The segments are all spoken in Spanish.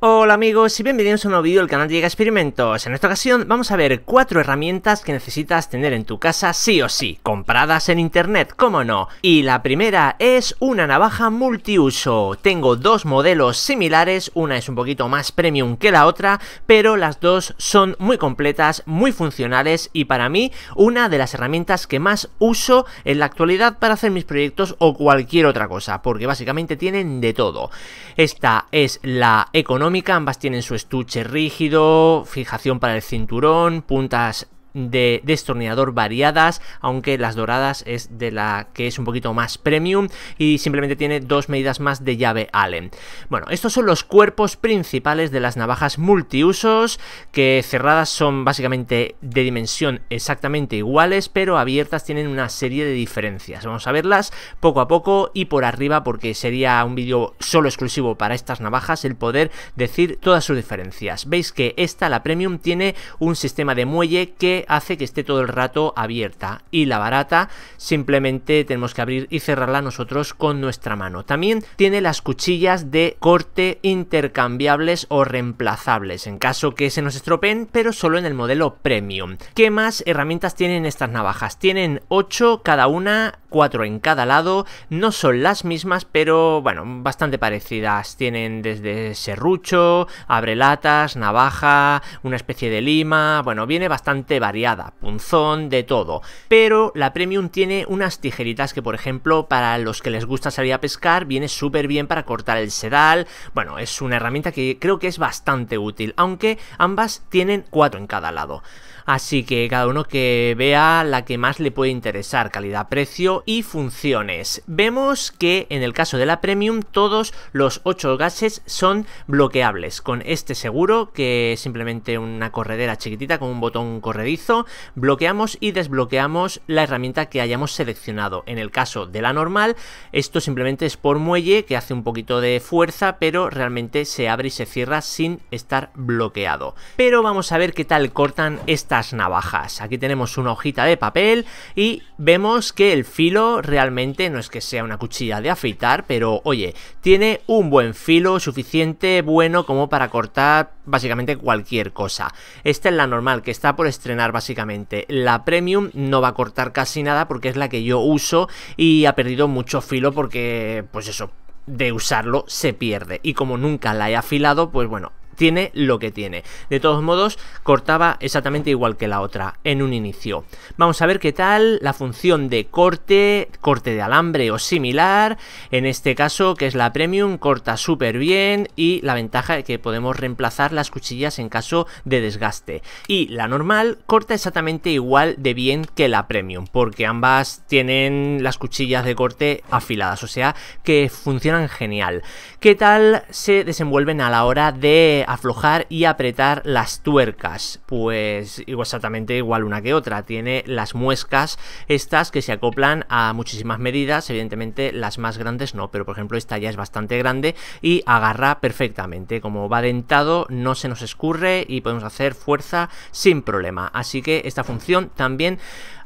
Oh. Hola amigos y bienvenidos a un nuevo vídeo del canal Llega Experimentos. En esta ocasión vamos a ver cuatro herramientas que necesitas tener en tu casa sí o sí, compradas en internet, Como no. Y la primera es una navaja multiuso. Tengo dos modelos similares, una es un poquito más premium que la otra, pero las dos son muy completas, muy funcionales y para mí una de las herramientas que más uso en la actualidad para hacer mis proyectos o cualquier otra cosa, porque básicamente tienen de todo. Esta es la económica ambas tienen su estuche rígido, fijación para el cinturón, puntas de destornillador variadas, aunque las doradas es de la que es un poquito más premium y simplemente tiene dos medidas más de llave Allen. Bueno, estos son los cuerpos principales de las navajas multiusos, que cerradas son básicamente de dimensión exactamente iguales, pero abiertas tienen una serie de diferencias. Vamos a verlas poco a poco y por arriba porque sería un vídeo solo exclusivo para estas navajas el poder decir todas sus diferencias. Veis que esta, la Premium, tiene un sistema de muelle que hace que esté todo el rato abierta y la barata simplemente tenemos que abrir y cerrarla nosotros con nuestra mano. También tiene las cuchillas de corte intercambiables o reemplazables en caso que se nos estropeen pero solo en el modelo premium. ¿Qué más herramientas tienen estas navajas? Tienen 8 cada una cuatro en cada lado, no son las mismas, pero bueno, bastante parecidas. Tienen desde serrucho, abrelatas, navaja, una especie de lima, bueno, viene bastante variada, punzón, de todo. Pero la Premium tiene unas tijeritas que, por ejemplo, para los que les gusta salir a pescar, viene súper bien para cortar el sedal. Bueno, es una herramienta que creo que es bastante útil, aunque ambas tienen cuatro en cada lado. Así que cada uno que vea la que más le puede interesar, calidad-precio y funciones. Vemos que en el caso de la Premium todos los 8 gases son bloqueables con este seguro que es simplemente una corredera chiquitita con un botón corredizo bloqueamos y desbloqueamos la herramienta que hayamos seleccionado. En el caso de la normal esto simplemente es por muelle que hace un poquito de fuerza pero realmente se abre y se cierra sin estar bloqueado. Pero vamos a ver qué tal cortan estas navajas. Aquí tenemos una hojita de papel y vemos que el filo filo realmente no es que sea una cuchilla de afeitar, pero oye, tiene un buen filo suficiente bueno como para cortar básicamente cualquier cosa. Esta es la normal que está por estrenar básicamente. La premium no va a cortar casi nada porque es la que yo uso y ha perdido mucho filo porque pues eso, de usarlo se pierde. Y como nunca la he afilado, pues bueno, tiene lo que tiene. De todos modos, cortaba exactamente igual que la otra en un inicio. Vamos a ver qué tal la función de corte, corte de alambre o similar. En este caso, que es la Premium, corta súper bien y la ventaja de que podemos reemplazar las cuchillas en caso de desgaste. Y la normal corta exactamente igual de bien que la Premium, porque ambas tienen las cuchillas de corte afiladas, o sea que funcionan genial. ¿Qué tal se desenvuelven a la hora de aflojar y apretar las tuercas. Pues exactamente igual una que otra. Tiene las muescas estas que se acoplan a muchísimas medidas. Evidentemente las más grandes no, pero por ejemplo esta ya es bastante grande y agarra perfectamente. Como va dentado no se nos escurre y podemos hacer fuerza sin problema. Así que esta función también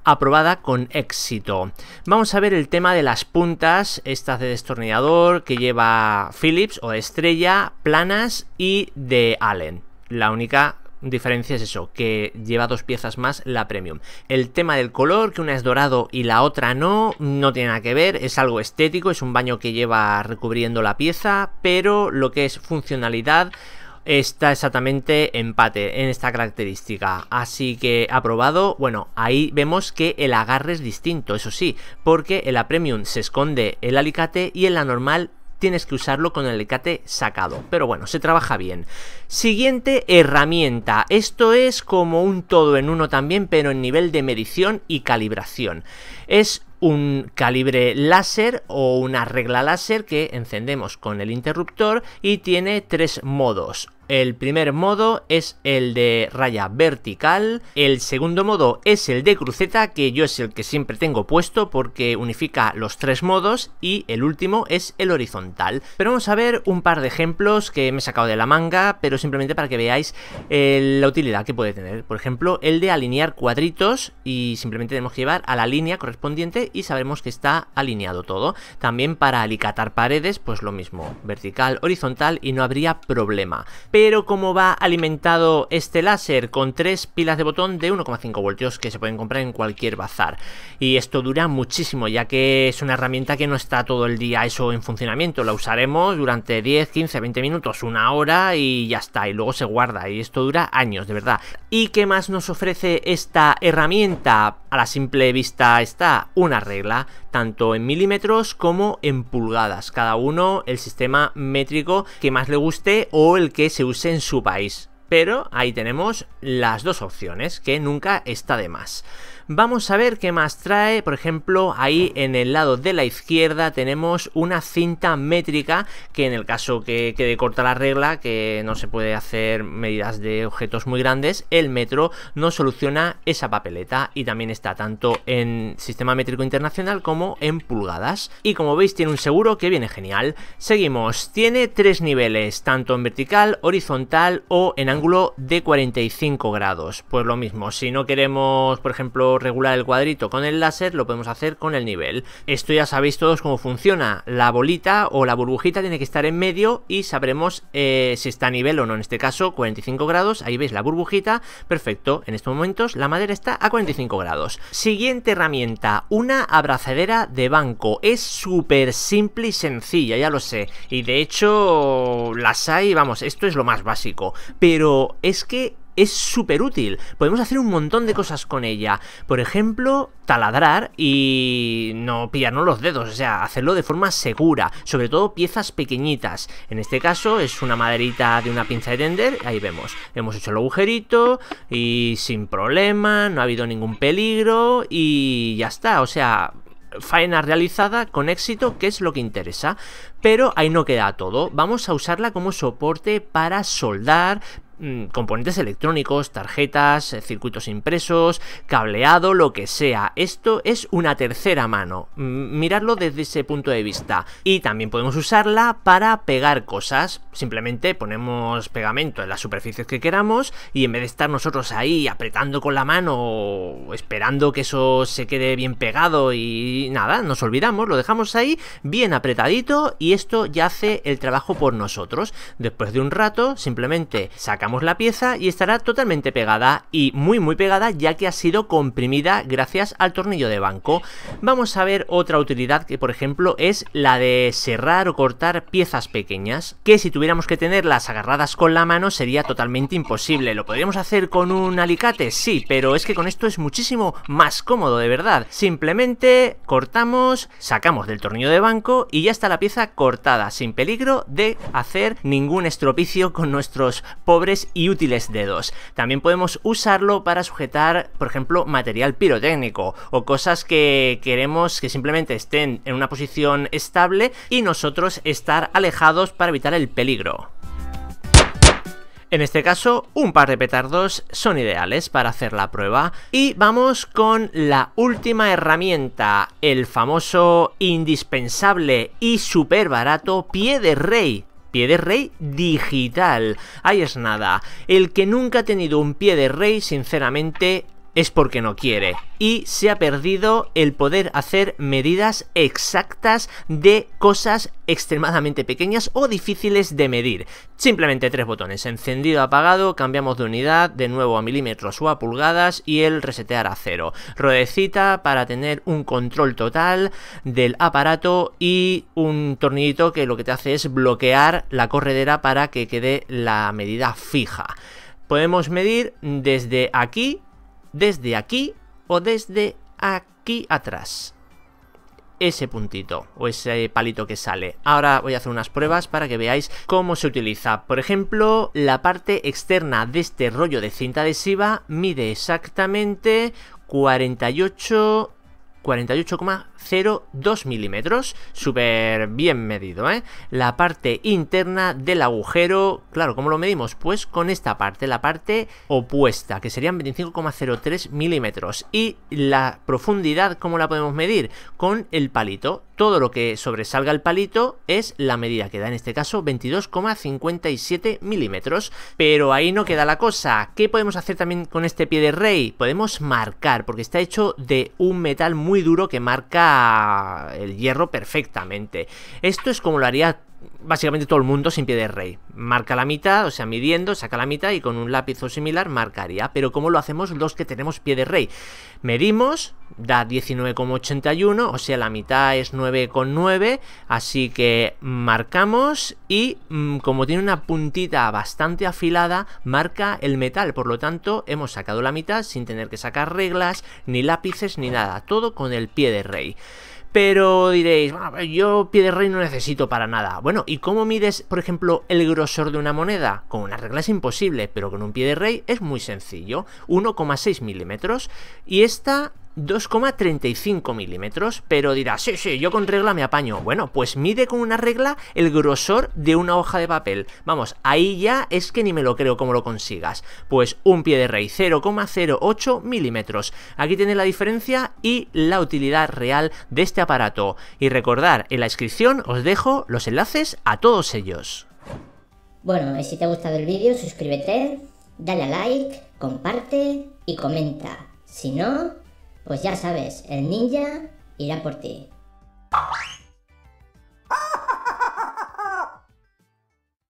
aprobada con éxito. Vamos a ver el tema de las puntas, estas de destornillador que lleva Philips o estrella, planas y de Allen. La única diferencia es eso, que lleva dos piezas más la Premium. El tema del color, que una es dorado y la otra no, no tiene nada que ver, es algo estético, es un baño que lleva recubriendo la pieza, pero lo que es funcionalidad está exactamente empate en esta característica. Así que aprobado. Bueno, ahí vemos que el agarre es distinto, eso sí, porque en la Premium se esconde el alicate y en la normal tienes que usarlo con el decate sacado. Pero bueno, se trabaja bien. Siguiente herramienta. Esto es como un todo en uno también, pero en nivel de medición y calibración. Es un calibre láser o una regla láser que encendemos con el interruptor y tiene tres modos el primer modo es el de raya vertical, el segundo modo es el de cruceta, que yo es el que siempre tengo puesto porque unifica los tres modos, y el último es el horizontal. Pero vamos a ver un par de ejemplos que me he sacado de la manga, pero simplemente para que veáis eh, la utilidad que puede tener. Por ejemplo, el de alinear cuadritos y simplemente tenemos que llevar a la línea correspondiente y sabremos que está alineado todo. También para alicatar paredes, pues lo mismo, vertical, horizontal y no habría problema. Pero cómo va alimentado este láser con tres pilas de botón de 1,5 voltios que se pueden comprar en cualquier bazar. Y esto dura muchísimo ya que es una herramienta que no está todo el día eso en funcionamiento. La usaremos durante 10, 15, 20 minutos, una hora y ya está. Y luego se guarda y esto dura años de verdad. ¿Y qué más nos ofrece esta herramienta? A la simple vista está una regla tanto en milímetros como en pulgadas, cada uno el sistema métrico que más le guste o el que se use en su país. Pero ahí tenemos las dos opciones, que nunca está de más. Vamos a ver qué más trae, por ejemplo, ahí en el lado de la izquierda tenemos una cinta métrica que en el caso que quede corta la regla, que no se puede hacer medidas de objetos muy grandes, el metro nos soluciona esa papeleta y también está tanto en sistema métrico internacional como en pulgadas. Y como veis tiene un seguro que viene genial. Seguimos, tiene tres niveles, tanto en vertical, horizontal o en ángulo de 45 grados. Pues lo mismo, si no queremos, por ejemplo, regular el cuadrito con el láser, lo podemos hacer con el nivel. Esto ya sabéis todos cómo funciona. La bolita o la burbujita tiene que estar en medio y sabremos eh, si está a nivel o no. En este caso, 45 grados. Ahí veis la burbujita. Perfecto. En estos momentos la madera está a 45 grados. Siguiente herramienta, una abrazadera de banco. Es súper simple y sencilla, ya lo sé. Y de hecho, las hay, vamos, esto es lo más básico. Pero es que es súper útil. Podemos hacer un montón de cosas con ella. Por ejemplo, taladrar y no pillarnos los dedos, o sea, hacerlo de forma segura. Sobre todo piezas pequeñitas. En este caso es una maderita de una pinza de tender. Ahí vemos. Hemos hecho el agujerito y sin problema, no ha habido ningún peligro y ya está. O sea, faena realizada con éxito, que es lo que interesa. Pero ahí no queda todo. Vamos a usarla como soporte para soldar, Mm, componentes electrónicos, tarjetas, eh, circuitos impresos, cableado, lo que sea. Esto es una tercera mano. Mm, miradlo desde ese punto de vista. Y también podemos usarla para pegar cosas. Simplemente ponemos pegamento en las superficies que queramos y en vez de estar nosotros ahí apretando con la mano o esperando que eso se quede bien pegado y nada, nos olvidamos, lo dejamos ahí bien apretadito y esto ya hace el trabajo por nosotros. Después de un rato simplemente sacamos la pieza y estará totalmente pegada y muy muy pegada ya que ha sido comprimida gracias al tornillo de banco. Vamos a ver otra utilidad que por ejemplo es la de serrar o cortar piezas pequeñas que si tuviéramos que tenerlas agarradas con la mano sería totalmente imposible. ¿Lo podríamos hacer con un alicate? Sí, pero es que con esto es muchísimo más cómodo de verdad. Simplemente cortamos, sacamos del tornillo de banco y ya está la pieza cortada sin peligro de hacer ningún estropicio con nuestros pobres y útiles dedos. También podemos usarlo para sujetar, por ejemplo, material pirotécnico o cosas que queremos que simplemente estén en una posición estable y nosotros estar alejados para evitar el peligro. En este caso, un par de petardos son ideales para hacer la prueba. Y vamos con la última herramienta, el famoso, indispensable y super barato pie de rey pie de rey digital. Ahí es nada. El que nunca ha tenido un pie de rey, sinceramente, es porque no quiere. Y se ha perdido el poder hacer medidas exactas de cosas extremadamente pequeñas o difíciles de medir. Simplemente tres botones, encendido, apagado, cambiamos de unidad, de nuevo a milímetros o a pulgadas y el resetear a cero. Rodecita para tener un control total del aparato y un tornillito que lo que te hace es bloquear la corredera para que quede la medida fija. Podemos medir desde aquí desde aquí o desde aquí atrás. Ese puntito o ese palito que sale. Ahora voy a hacer unas pruebas para que veáis cómo se utiliza. Por ejemplo, la parte externa de este rollo de cinta adhesiva mide exactamente 48 48,02 milímetros, súper bien medido, ¿eh? La parte interna del agujero, claro, ¿cómo lo medimos? Pues con esta parte, la parte opuesta, que serían 25,03 milímetros. Y la profundidad, ¿cómo la podemos medir? Con el palito, todo lo que sobresalga el palito es la medida que da en este caso 22,57 milímetros. Pero ahí no queda la cosa. ¿Qué podemos hacer también con este pie de rey? Podemos marcar, porque está hecho de un metal muy duro que marca el hierro perfectamente. Esto es como lo haría básicamente todo el mundo sin pie de rey. Marca la mitad, o sea, midiendo, saca la mitad y con un lápiz o similar marcaría. Pero ¿cómo lo hacemos los que tenemos pie de rey? Medimos, da 19,81, o sea, la mitad es 9,9, así que marcamos y mm, como tiene una puntita bastante afilada, marca el metal. Por lo tanto, hemos sacado la mitad sin tener que sacar reglas, ni lápices, ni nada. Todo con el pie de rey. Pero diréis, ah, pues yo pie de rey no necesito para nada. Bueno, ¿y cómo mides, por ejemplo, el grosor de una moneda? Con una regla es imposible, pero con un pie de rey es muy sencillo. 1,6 milímetros. Y esta 2,35 milímetros, pero dirás, sí, sí, yo con regla me apaño. Bueno, pues mide con una regla el grosor de una hoja de papel. Vamos, ahí ya es que ni me lo creo cómo lo consigas. Pues un pie de rey 0,08 milímetros. Aquí tiene la diferencia y la utilidad real de este aparato. Y recordar, en la descripción os dejo los enlaces a todos ellos. Bueno, si te ha gustado el vídeo, suscríbete, dale a like, comparte y comenta. Si no, pues ya sabes, el ninja irá por ti.